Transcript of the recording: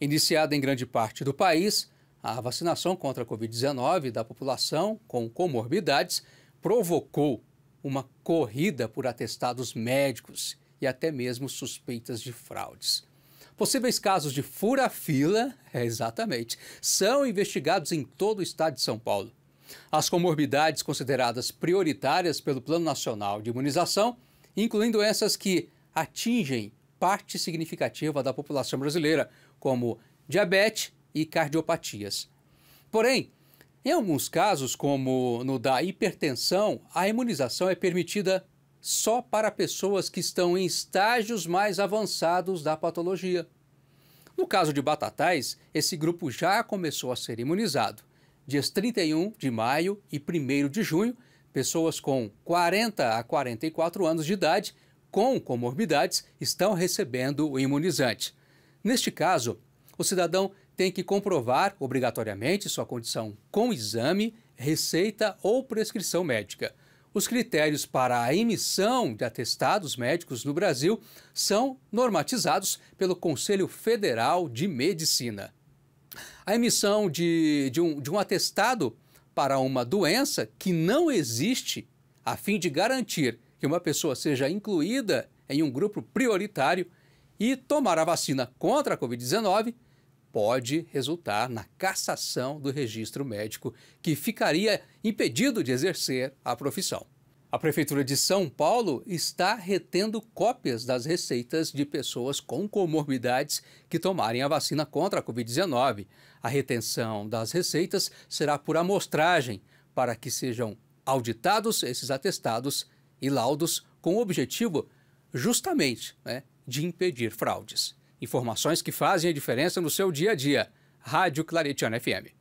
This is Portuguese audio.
Iniciada em grande parte do país, a vacinação contra a Covid-19 da população com comorbidades provocou uma corrida por atestados médicos e até mesmo suspeitas de fraudes. Possíveis casos de fura-fila, é exatamente, são investigados em todo o estado de São Paulo. As comorbidades consideradas prioritárias pelo Plano Nacional de Imunização incluindo essas que atingem parte significativa da população brasileira, como diabetes e cardiopatias. Porém, em alguns casos, como no da hipertensão, a imunização é permitida só para pessoas que estão em estágios mais avançados da patologia. No caso de batatais, esse grupo já começou a ser imunizado. Dias 31 de maio e 1 de junho, pessoas com 40 a 44 anos de idade com comorbidades estão recebendo o imunizante. Neste caso, o cidadão tem que comprovar obrigatoriamente sua condição com exame, receita ou prescrição médica. Os critérios para a emissão de atestados médicos no Brasil são normatizados pelo Conselho Federal de Medicina. A emissão de, de, um, de um atestado para uma doença que não existe, a fim de garantir que uma pessoa seja incluída em um grupo prioritário e tomar a vacina contra a Covid-19 pode resultar na cassação do registro médico, que ficaria impedido de exercer a profissão. A Prefeitura de São Paulo está retendo cópias das receitas de pessoas com comorbidades que tomarem a vacina contra a Covid-19. A retenção das receitas será por amostragem, para que sejam auditados esses atestados e laudos com o objetivo justamente né, de impedir fraudes. Informações que fazem a diferença no seu dia a dia. Rádio Claretiano FM.